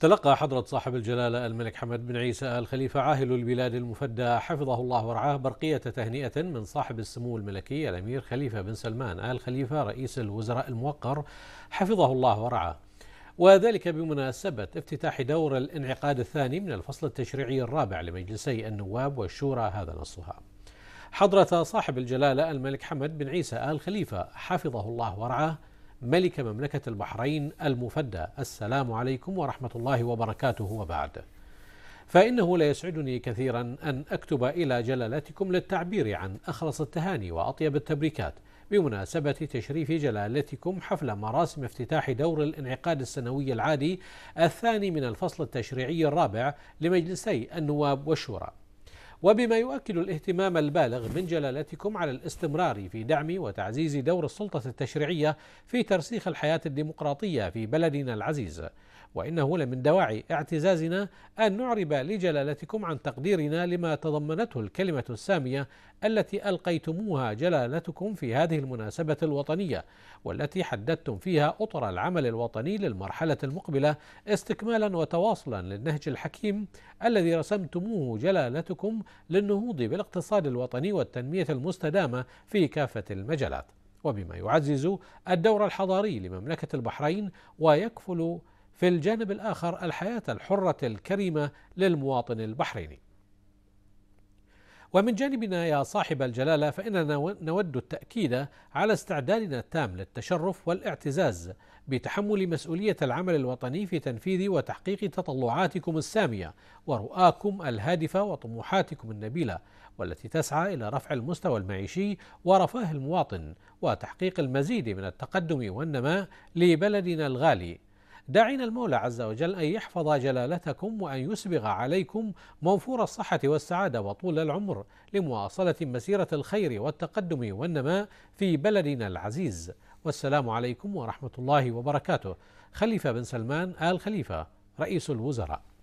تلقى حضرة صاحب الجلالة الملك حمد بن عيسى الخليفة عاهل البلاد المفدى حفظه الله ورعاه برقية تهنئة من صاحب السمو الملكي الأمير خليفة بن سلمان آل خليفة رئيس الوزراء الموقر حفظه الله ورعاه وذلك بمناسبة افتتاح دور الانعقاد الثاني من الفصل التشريعي الرابع لمجلسي النواب والشورى هذا نصها حضرة صاحب الجلالة الملك حمد بن عيسى آل خليفة حفظه الله ورعاه ملك مملكة البحرين المفدى السلام عليكم ورحمة الله وبركاته وبعد فإنه لا يسعدني كثيرا أن أكتب إلى جلالتكم للتعبير عن أخلص التهاني وأطيب التبريكات بمناسبة تشريف جلالتكم حفل مراسم افتتاح دور الانعقاد السنوي العادي الثاني من الفصل التشريعي الرابع لمجلسي النواب والشورى وبما يؤكد الاهتمام البالغ من جلالتكم على الاستمرار في دعم وتعزيز دور السلطة التشريعية في ترسيخ الحياة الديمقراطية في بلدنا العزيز وإنه لمن دواعي اعتزازنا أن نعرب لجلالتكم عن تقديرنا لما تضمنته الكلمة السامية التي ألقيتموها جلالتكم في هذه المناسبة الوطنية والتي حددتم فيها أطر العمل الوطني للمرحلة المقبلة استكمالا وتواصلا للنهج الحكيم الذي رسمتموه جلالتكم للنهوض بالاقتصاد الوطني والتنمية المستدامة في كافة المجالات وبما يعزز الدور الحضاري لمملكة البحرين ويكفل في الجانب الآخر الحياة الحرة الكريمة للمواطن البحريني ومن جانبنا يا صاحب الجلالة فإننا نود التأكيد على استعدادنا التام للتشرف والاعتزاز بتحمل مسؤولية العمل الوطني في تنفيذ وتحقيق تطلعاتكم السامية ورؤاكم الهادفة وطموحاتكم النبيلة والتي تسعى إلى رفع المستوى المعيشي ورفاه المواطن وتحقيق المزيد من التقدم والنماء لبلدنا الغالي داعين المولى عز وجل أن يحفظ جلالتكم وأن يسبغ عليكم موفور الصحة والسعادة وطول العمر لمواصلة مسيرة الخير والتقدم والنماء في بلدنا العزيز والسلام عليكم ورحمة الله وبركاته خليفة بن سلمان آل خليفة رئيس الوزراء